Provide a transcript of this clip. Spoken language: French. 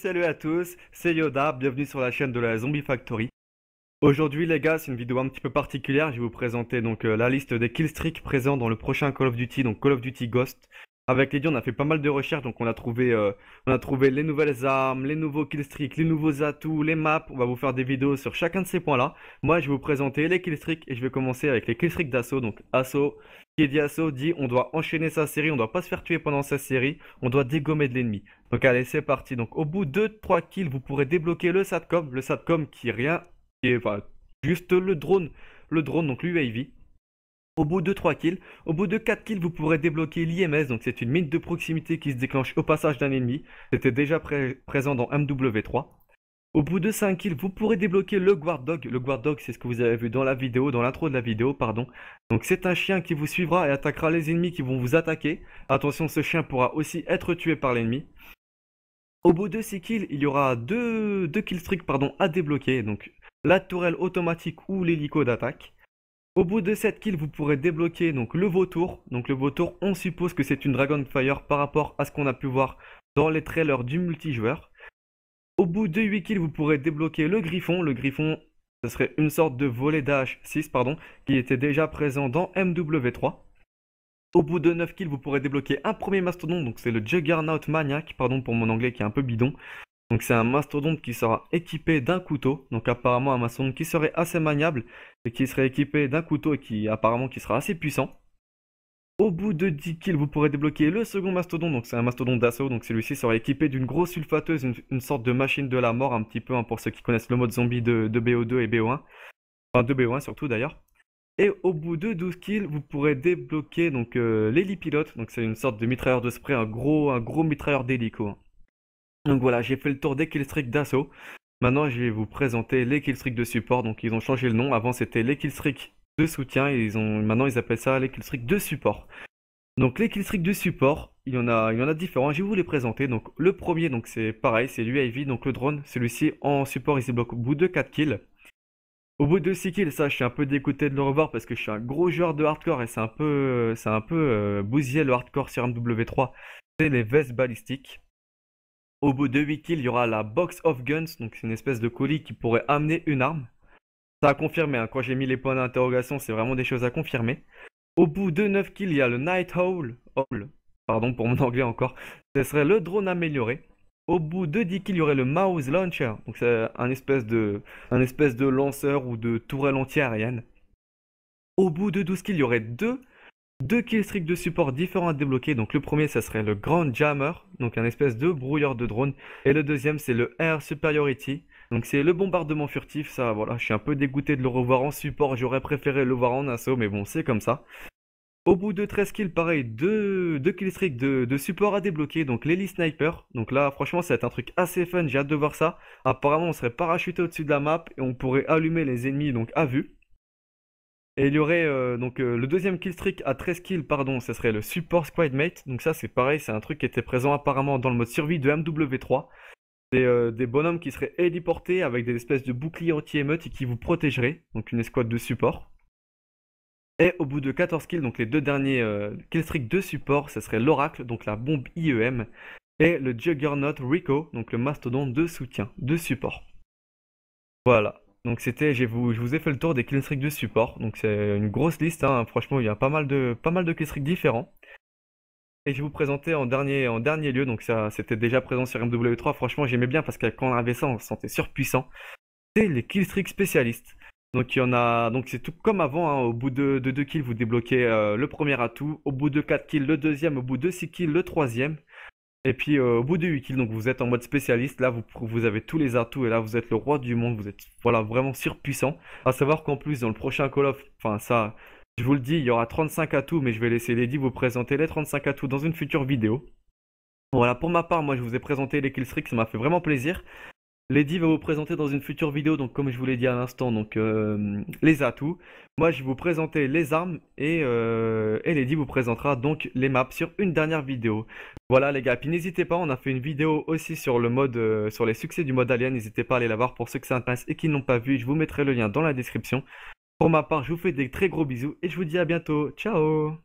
salut à tous, c'est Yoda, bienvenue sur la chaîne de la Zombie Factory. Aujourd'hui les gars, c'est une vidéo un petit peu particulière, je vais vous présenter donc euh, la liste des killstreaks présents dans le prochain Call of Duty, donc Call of Duty Ghost. Avec Lady, on a fait pas mal de recherches, donc on a trouvé, euh, on a trouvé les nouvelles armes, les nouveaux killstreaks, les nouveaux atouts, les maps. On va vous faire des vidéos sur chacun de ces points-là. Moi, je vais vous présenter les killstreaks et je vais commencer avec les killstreaks d'assaut. Donc assaut, qui dit assaut dit on doit enchaîner sa série, on doit pas se faire tuer pendant sa série, on doit dégommer de l'ennemi. Donc allez, c'est parti. Donc au bout de 3 kills, vous pourrez débloquer le satcom, le satcom qui est rien, qui est enfin, juste le drone, le drone donc l'UAV au bout de 3 kills, au bout de 4 kills, vous pourrez débloquer l'IMS, donc c'est une mine de proximité qui se déclenche au passage d'un ennemi. C'était déjà présent dans MW3. Au bout de 5 kills, vous pourrez débloquer le Guard Dog. Le Guard Dog, c'est ce que vous avez vu dans la vidéo, dans l'intro de la vidéo, pardon. Donc c'est un chien qui vous suivra et attaquera les ennemis qui vont vous attaquer. Attention, ce chien pourra aussi être tué par l'ennemi. Au bout de 6 kills, il y aura 2 deux, deux killstreaks à débloquer, donc la tourelle automatique ou l'hélico d'attaque. Au bout de 7 kills vous pourrez débloquer donc le vautour. Donc le vautour, on suppose que c'est une Dragonfire par rapport à ce qu'on a pu voir dans les trailers du multijoueur. Au bout de 8 kills, vous pourrez débloquer le griffon. Le griffon, ce serait une sorte de volet d'AH6, pardon, qui était déjà présent dans MW3. Au bout de 9 kills, vous pourrez débloquer un premier mastodon, donc c'est le Juggernaut Maniac, pardon pour mon anglais qui est un peu bidon. Donc c'est un mastodonte qui sera équipé d'un couteau, donc apparemment un mastodonte qui serait assez maniable et qui serait équipé d'un couteau et qui apparemment qui sera assez puissant. Au bout de 10 kills, vous pourrez débloquer le second mastodonte, donc c'est un mastodonte d'assaut, donc celui-ci sera équipé d'une grosse sulfateuse, une, sorte de machine de la mort un petit peu hein, pour ceux qui connaissent le mode zombie de, BO2 et BO1, enfin de BO1 surtout d'ailleurs. Et au bout de 12 kills, vous pourrez débloquer donc euh, l'hélipilote, donc c'est une sorte de mitrailleur de spray, un gros, un gros mitrailleur d'hélico. Hein. Donc voilà, j'ai fait le tour des killstreaks d'assaut. Maintenant, je vais vous présenter les killstreaks de support. Donc ils ont changé le nom. Avant, c'était les killstreaks de soutien. Et ils ont... Maintenant, ils appellent ça les killstreaks de support. Donc les killstreaks de support, il y en a, il y en a différents. Je vais vous les présenter. Donc le premier, donc c'est pareil, c'est l'UIV, donc le drone. Celui-ci en support, il se bloque au bout de 4 kills. Au bout de 6 kills, ça, je suis un peu dégoûté de le revoir parce que je suis un gros joueur de hardcore et c'est un peu, c'est un peu euh, bousillé le hardcore sur MW3. C'est les vestes balistiques. Au bout de 8 kills, il y aura la Box of Guns, donc c'est une espèce de colis qui pourrait amener une arme. Ça a confirmé, hein. quand j'ai mis les points d'interrogation, c'est vraiment des choses à confirmer. Au bout de 9 kills, il y a le Night hole, Pardon pour mon anglais encore. Ce serait le drone amélioré. Au bout de 10 kills, il y aurait le Mouse Launcher. Donc c'est un espèce de, lanceur ou de tourelle anti-aérienne. Au bout de 12 kills, il y aurait deux deux killstreaks de support différents à débloquer. Donc le premier, ça serait le Grand Jammer, donc un espèce de brouilleur de drone. Et le deuxième, c'est le Air Superiority. Donc c'est le bombardement furtif. Ça, voilà, je suis un peu dégoûté de le revoir en support. J'aurais préféré le voir en assaut, mais bon, c'est comme ça. Au bout de 13 kills, pareil, deux killstreaks de, support à débloquer, donc l'Heli sniper. Donc là, franchement, ça va être un truc assez fun, j'ai hâte de voir ça. Apparemment, on serait parachuté au-dessus de la map et on pourrait allumer les ennemis donc à vue. Et il y aurait euh, donc euh, le deuxième killstreak à 13 kills, pardon, ce serait le support squadmate. mate. Donc ça c'est pareil, c'est un truc qui était présent apparemment dans le mode survie de MW3. C'est euh, des bonhommes qui seraient héliportés avec des espèces de boucliers anti émeutes et qui vous protégeraient, donc une escouade de support. Et au bout de 14 kills, donc les deux derniers killstreaks de support, ce serait l'oracle, donc la bombe IEM, et le juggernaut Rico, donc le mastodon de soutien, de support. Voilà. Donc c'était, je vous, ai fait le tour des killstreaks de support. Donc c'est une grosse liste, hein. franchement il y a pas mal de, pas de différents. Et je vais vous présenter en dernier, lieu, donc ça c'était déjà présent sur MW3, franchement j'aimais bien parce que quand on avait ça on se sentait surpuissant. C'est les killstreaks spécialistes. Donc il y en a, donc c'est tout comme avant, hein. au bout de, 2 deux kills vous débloquez euh, le premier atout, au bout de quatre kills le deuxième, au bout de six kills le troisième. Et puis euh, au bout de 8 kills, donc vous êtes en mode spécialiste, là vous, avez tous les atouts et là vous êtes le roi du monde, vous êtes voilà vraiment surpuissant. À savoir qu'en plus dans le prochain Call of, enfin ça, je vous le dis, il y aura 35 atouts, mais je vais laisser Lady vous présenter les 35 atouts dans une future vidéo. Voilà, pour ma part, moi je vous ai présenté les killstreaks, ça m'a fait vraiment plaisir. Lady va vous présenter dans une future vidéo, donc comme je vous l'ai dit à l'instant, donc euh, les atouts. Moi, je vais vous présenter les armes euh, et, Lady vous présentera donc les maps sur une dernière vidéo. Voilà les gars, puis n'hésitez pas, on a fait une vidéo aussi sur le mode, euh, sur les succès du mode Alien. N'hésitez pas à aller la voir pour ceux qui s'intéressent et qui n'ont pas vu. Je vous mettrai le lien dans la description. Pour ma part, je vous fais des très gros bisous et je vous dis à bientôt. Ciao